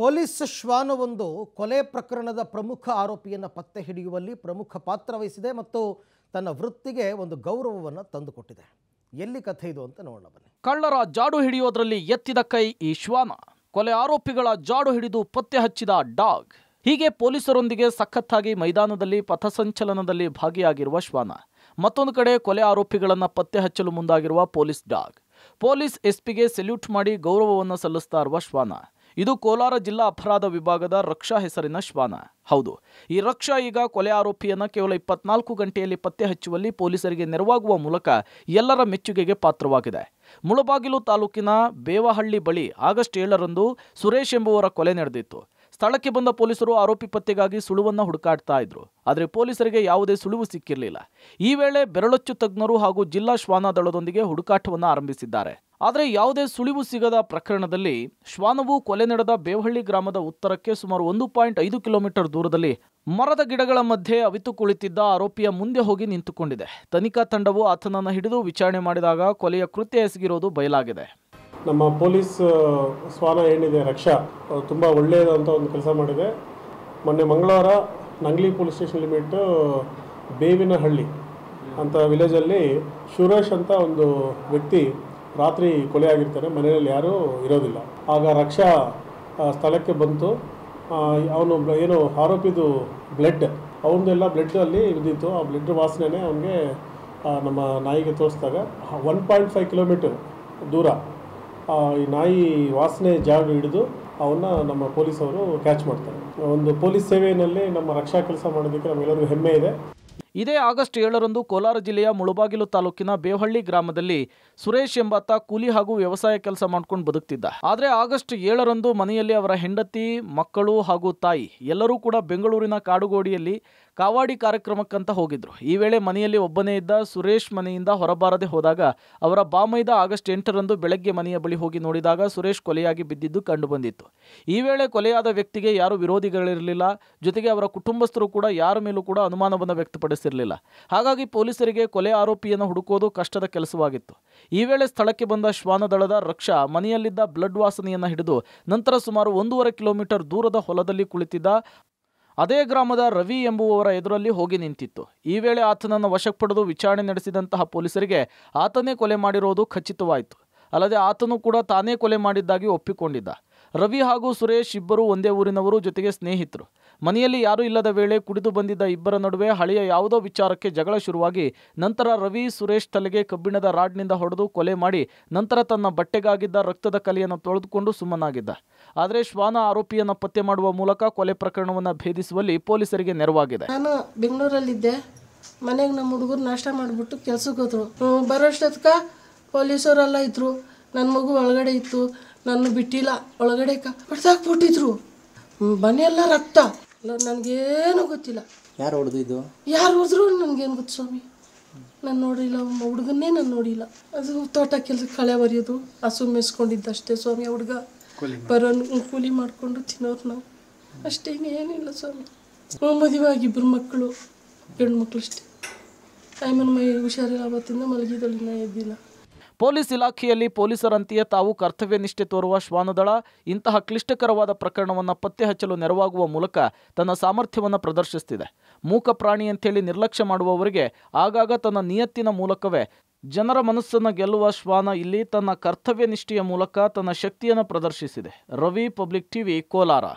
police ಶ್ವಾನವೊಂದು ಕೊಲೆ ಪ್ರಕರಣದ ಪ್ರಮುಖ ಆರೋಪಿಯನ್ನು ಪತ್ತೆ ಹಿಡಿಯುವಲ್ಲಿ ಪ್ರಮುಖ ಪಾತ್ರ ವಹಿಸಿದೆ ಮತ್ತು ತನ್ನ ವೃತ್ತಿಗೆ ಒಂದು ಗೌರವವನ್ನು ತಂದುಕೊಟ್ಟಿದೆ ಎಲ್ಲಿ ಕಥೆ ಇದು ಅಂತ ನೋಡೋಣ ಬನ್ನಿ ಕಳ್ಳರ ಜಾಡು ಹಿಡಿಯೋದ್ರಲ್ಲಿ ಎತ್ತಿದ ಕೈ ಈ ಶ್ವಾನ ಕೊಲೆ ಆರೋಪಿಗಳ ಜಾಡು ಹಿಡಿದು ಪತ್ತೆ ಹಚ್ಚಿದ ಡಾಗ್ ಹೀಗೆ ಪೊಲೀಸರೊಂದಿಗೆ ಸಖತ್ತಾಗಿ ಮೈದಾನದಲ್ಲಿ ಪಥಸಂಚಲನದಲ್ಲಿ ಭಾಗಿಯಾಗಿರುವ ಶ್ವಾನ ಮತ್ತೊಂದು ಕಡೆ ಕೊಲೆ ಆರೋಪಿಗಳನ್ನು ಪತ್ತೆ ಹಚ್ಚಲು ಮುಂದಾಗಿರುವ ಪೊಲೀಸ್ ಡಾಗ್ ಪೊಲೀಸ್ ಎಸ್ಪಿಗೆ ಸೆಲ್ಯೂಟ್ ಮಾಡಿ ಗೌರವವನ್ನು ಸಲ್ಲಿಸ್ತಾ ಇರುವ ಶ್ವಾನ ಇದು ಕೋಲಾರ ಜಿಲ್ಲಾ ಅಪರಾಧ ವಿಭಾಗದ ರಕ್ಷಾ ಹೆಸರಿನ ಶ್ವಾನ ಹೌದು ಈ ರಕ್ಷಾ ಈಗ ಕೊಲೆ ಆರೋಪಿಯನ್ನು ಕೇವಲ ಇಪ್ಪತ್ನಾಲ್ಕು ಗಂಟೆಯಲ್ಲಿ ಪತ್ತೆ ಹಚ್ಚುವಲ್ಲಿ ಪೊಲೀಸರಿಗೆ ನೆರವಾಗುವ ಮೂಲಕ ಎಲ್ಲರ ಮೆಚ್ಚುಗೆಗೆ ಪಾತ್ರವಾಗಿದೆ ಮುಳಬಾಗಿಲು ತಾಲೂಕಿನ ಬೇವಹಳ್ಳಿ ಬಳಿ ಆಗಸ್ಟ್ ಏಳರಂದು ಸುರೇಶ್ ಎಂಬುವರ ಕೊಲೆ ನಡೆದಿತ್ತು ಸ್ಥಳಕ್ಕೆ ಬಂದ ಪೊಲೀಸರು ಆರೋಪಿ ಪತ್ತೆಗಾಗಿ ಸುಳುವನ್ನು ಹುಡುಕಾಡ್ತಾ ಇದ್ರು ಆದರೆ ಪೊಲೀಸರಿಗೆ ಯಾವುದೇ ಸುಳಿವು ಸಿಕ್ಕಿರಲಿಲ್ಲ ಈ ವೇಳೆ ಬೆರಳಚ್ಚು ತಜ್ಞರು ಹಾಗೂ ಜಿಲ್ಲಾ ಶ್ವಾನ ದಳದೊಂದಿಗೆ ಹುಡುಕಾಟವನ್ನು ಆರಂಭಿಸಿದ್ದಾರೆ ಆದರೆ ಯಾವುದೇ ಸುಳಿವು ಸಿಗದ ಪ್ರಕರಣದಲ್ಲಿ ಶ್ವಾನವು ಕೊಲೆ ನಡೆದ ಬೇವಹಳ್ಳಿ ಗ್ರಾಮದ ಉತ್ತರಕ್ಕೆ ಸುಮಾರು ಒಂದು ಪಾಯಿಂಟ್ ಐದು ಕಿಲೋಮೀಟರ್ ದೂರದಲ್ಲಿ ಮರದ ಗಿಡಗಳ ಮಧ್ಯೆ ಅವಿತು ಕುಳಿತಿದ್ದ ಆರೋಪಿಯ ಮುಂದೆ ಹೋಗಿ ನಿಂತುಕೊಂಡಿದೆ ತನಿಖಾ ತಂಡವು ಆತನನ್ನು ಹಿಡಿದು ವಿಚಾರಣೆ ಮಾಡಿದಾಗ ಕೊಲೆಯ ಕೃತ್ಯ ಎಸಗಿರೋದು ಬಯಲಾಗಿದೆ ನಮ್ಮ ಪೊಲೀಸ್ ಶ್ವಾನ ಏನಿದೆ ರಕ್ಷಾ ತುಂಬ ಒಳ್ಳೆಯದಂತ ಒಂದು ಕೆಲಸ ಮಾಡಿದೆ ಮೊನ್ನೆ ಮಂಗಳವಾರ Nangli police station limit Bevinahalli ಅಂತ ವಿಲೇಜಲ್ಲಿ ಸುರೇಶ್ ಅಂತ ಒಂದು ವ್ಯಕ್ತಿ ರಾತ್ರಿ ಆಗಿರ್ತಾರೆ ಮನೆಯಲ್ಲಿ ಯಾರೂ ಇರೋದಿಲ್ಲ ಆಗ ರಕ್ಷಾ ಸ್ಥಳಕ್ಕೆ ಬಂತು ಅವನು ಏನು ಆರೋಪಿದು ಬ್ಲಡ್ ಅವನದೆಲ್ಲ ಬ್ಲಡ್ ಅಲ್ಲಿ ಇದ್ದಿತ್ತು ಆ ಬ್ಲಡ್ ವಾಸನೆ ಅವನಿಗೆ ನಮ್ಮ ನಾಯಿಗೆ ತೋರಿಸಿದಾಗ ಒನ್ ಪಾಯಿಂಟ್ ಫೈವ್ ಕಿಲೋಮೀಟರ್ ದೂರ ಈ ನಾಯಿ ವಾಸನೆ ಜಾಗ ಹಿಡಿದು ಅವನ್ನ ನಮ್ಮ ಪೊಲೀಸವರು ಕ್ಯಾಚ್ ಮಾಡ್ತಾರೆ ಒಂದು ಪೊಲೀಸ್ ಸೇವೆಯಲ್ಲಿ ನಮ್ಮ ರಕ್ಷಾ ಕೆಲಸ ಮಾಡೋದಕ್ಕೆ ನಮಗೆಲ್ಲರಿಗೂ ಹೆಮ್ಮೆ ಇದೆ ಇದೇ ಆಗಸ್ಟ್ ಏಳರಂದು ಕೋಲಾರ ಜಿಲ್ಲೆಯ ಮುಳುಬಾಗಿಲು ತಾಲೂಕಿನ ಬೇವಹಳ್ಳಿ ಗ್ರಾಮದಲ್ಲಿ ಸುರೇಶ್ ಎಂಬಾತ ಕೂಲಿ ಹಾಗೂ ವ್ಯವಸಾಯ ಕೆಲಸ ಮಾಡ್ಕೊಂಡು ಬದುಕ್ತಿದ್ದ ಆದರೆ ಆಗಸ್ಟ್ ಏಳರಂದು ಮನೆಯಲ್ಲಿ ಅವರ ಹೆಂಡತಿ ಮಕ್ಕಳು ಹಾಗೂ ತಾಯಿ ಎಲ್ಲರೂ ಕೂಡ ಬೆಂಗಳೂರಿನ ಕಾಡುಗೋಡಿಯಲ್ಲಿ ಕಾವಾಡಿ ಕಾರ್ಯಕ್ರಮಕ್ಕಂತ ಹೋಗಿದ್ರು ಈ ವೇಳೆ ಮನೆಯಲ್ಲಿ ಒಬ್ಬನೇ ಇದ್ದ ಸುರೇಶ್ ಮನೆಯಿಂದ ಹೊರಬಾರದೆ ಹೋದಾಗ ಅವರ ಬಾಮೈದ ಆಗಸ್ಟ್ ಎಂಟರಂದು ಬೆಳಗ್ಗೆ ಮನೆಯ ಬಳಿ ಹೋಗಿ ನೋಡಿದಾಗ ಸುರೇಶ್ ಕೊಲೆಯಾಗಿ ಬಿದ್ದಿದ್ದು ಕಂಡುಬಂದಿತ್ತು ಈ ವೇಳೆ ಕೊಲೆಯಾದ ವ್ಯಕ್ತಿಗೆ ಯಾರೂ ವಿರೋಧಿಗಳಿರಲಿಲ್ಲ ಜೊತೆಗೆ ಅವರ ಕುಟುಂಬಸ್ಥರು ಕೂಡ ಯಾರ ಮೇಲೂ ಕೂಡ ಅನುಮಾನವನ್ನು ವ್ಯಕ್ತಪಡಿಸಿರಲಿಲ್ಲ ಹಾಗಾಗಿ ಪೊಲೀಸರಿಗೆ ಕೊಲೆ ಆರೋಪಿಯನ್ನು ಹುಡುಕೋದು ಕಷ್ಟದ ಕೆಲಸವಾಗಿತ್ತು ಈ ವೇಳೆ ಸ್ಥಳಕ್ಕೆ ಬಂದ ಶ್ವಾನದಳದ ರಕ್ಷಾ ಮನೆಯಲ್ಲಿದ್ದ ಬ್ಲಡ್ ವಾಸನೆಯನ್ನು ಹಿಡಿದು ನಂತರ ಸುಮಾರು ಒಂದೂವರೆ ಕಿಲೋಮೀಟರ್ ದೂರದ ಹೊಲದಲ್ಲಿ ಕುಳಿತಿದ್ದ ಅದೇ ಗ್ರಾಮದ ರವಿ ಎಂಬುವವರ ಎದುರಲ್ಲಿ ಹೋಗಿ ನಿಂತಿತ್ತು ಈ ವೇಳೆ ಆತನನ್ನು ವಶಕ್ಕೆ ಪಡೆದು ವಿಚಾರಣೆ ನಡೆಸಿದಂತಹ ಪೊಲೀಸರಿಗೆ ಆತನೇ ಕೊಲೆ ಮಾಡಿರುವುದು ಖಚಿತವಾಯಿತು ಅಲ್ಲದೆ ಆತನು ಕೂಡ ತಾನೇ ಕೊಲೆ ಮಾಡಿದ್ದಾಗಿ ಒಪ್ಪಿಕೊಂಡಿದ್ದ ರವಿ ಹಾಗೂ ಸುರೇಶ್ ಇಬ್ಬರು ಒಂದೇ ಊರಿನವರು ಜೊತೆಗೆ ಸ್ನೇಹಿತರು ಮನೆಯಲ್ಲಿ ಯಾರೂ ಇಲ್ಲದ ವೇಳೆ ಕುಡಿದು ಬಂದಿದ್ದ ಇಬ್ಬರ ನಡುವೆ ಹಳೆಯ ಯಾವುದೋ ವಿಚಾರಕ್ಕೆ ಜಗಳ ಶುರುವಾಗಿ ನಂತರ ರವಿ ಸುರೇಶ್ ತಲೆಗೆ ಕಬ್ಬಿಣದ ರಾಡ್ನಿಂದ ಹೊಡೆದು ಕೊಲೆ ಮಾಡಿ ನಂತರ ತನ್ನ ಬಟ್ಟೆಗಾಗಿದ್ದ ರಕ್ತದ ಕಲೆಯನ್ನು ತೊಳೆದುಕೊಂಡು ಸುಮ್ಮನಾಗಿದ್ದ ಆದರೆ ಶ್ವಾನ ಆರೋಪಿಯನ್ನು ಪತ್ತೆ ಮಾಡುವ ಮೂಲಕ ಕೊಲೆ ಪ್ರಕರಣವನ್ನು ಭೇದಿಸುವಲ್ಲಿ ಪೊಲೀಸರಿಗೆ ನೆರವಾಗಿದೆ ನಾನು ಬೆಂಗಳೂರಲ್ಲಿದ್ದೆ ಮನೆಗೆ ನಮ್ಮ ಹುಡುಗರು ನಾಷ್ಟ ಮಾಡಿಬಿಟ್ಟು ಕೆಲಸಕ್ಕೆ ಹೋದ್ರು ಬರೋಷ್ಟೊತ್ಕ ಪೊಲೀಸರೆಲ್ಲ ಇದ್ರು ನನ್ನ ಮಗು ಒಳಗಡೆ ಇತ್ತು ನನ್ನ ಬಿಟ್ಟಿಲ್ಲ ಒಳಗಡೆ ಬಿಟ್ಟಿದ್ರು ಮನೆಯೆಲ್ಲ ರಕ್ತ ಅಲ್ಲ ನನಗೇನು ಗೊತ್ತಿಲ್ಲ ಯಾರು ಇದು ಯಾರು ಹೊಡೆದ್ರು ನನಗೇನು ಗೊತ್ತು ಸ್ವಾಮಿ ನಾನು ನೋಡಿಲ್ಲ ಹುಡುಗನ್ನೇ ನಾನು ನೋಡಿಲ್ಲ ಅದು ತೋಟ ಕೆಲಸ ಕಳೆ ಬರೆಯೋದು ಹಸು ಮೆಸ್ಕೊಂಡಿದ್ದಷ್ಟೇ ಸ್ವಾಮಿ ಹುಡುಗ ಬರೋನು ಕೂಲಿ ಮಾಡಿಕೊಂಡು ತಿನ್ನೋರು ನಾವು ಅಷ್ಟೇ ಏನಿಲ್ಲ ಸ್ವಾಮಿ ಮದುವೆಯಾಗಿ ಇಬ್ಬರು ಮಕ್ಕಳು ಹೆಣ್ಮಕ್ಳು ಅಷ್ಟೇ ಆಯ್ಮನ್ ಮೈ ಹುಷಾರಿಲ್ಲ ಅವತ್ತಿಂದ ಮಲಗಿದಳಿನ ಎದ್ದಿಲ್ಲ ಪೊಲೀಸ್ ಇಲಾಖೆಯಲ್ಲಿ ಪೊಲೀಸರಂತೆಯೇ ತಾವು ಕರ್ತವ್ಯ ನಿಷ್ಠೆ ತೋರುವ ಶ್ವಾನದಳ ಇಂತಹ ಕ್ಲಿಷ್ಟಕರವಾದ ಪ್ರಕರಣವನ್ನು ಪತ್ತೆ ಹಚ್ಚಲು ನೆರವಾಗುವ ಮೂಲಕ ತನ್ನ ಸಾಮರ್ಥ್ಯವನ್ನು ಪ್ರದರ್ಶಿಸುತ್ತಿದೆ ಮೂಕ ಪ್ರಾಣಿ ಅಂತೇಳಿ ನಿರ್ಲಕ್ಷ್ಯ ಮಾಡುವವರಿಗೆ ಆಗಾಗ ತನ್ನ ನಿಯತ್ತಿನ ಮೂಲಕವೇ ಜನರ ಮನಸ್ಸನ್ನು ಗೆಲ್ಲುವ ಶ್ವಾನ ಇಲ್ಲಿ ತನ್ನ ಕರ್ತವ್ಯ ನಿಷ್ಠೆಯ ಮೂಲಕ ತನ್ನ ಶಕ್ತಿಯನ್ನು ಪ್ರದರ್ಶಿಸಿದೆ ರವಿ ಪಬ್ಲಿಕ್ ಟಿವಿ ಕೋಲಾರ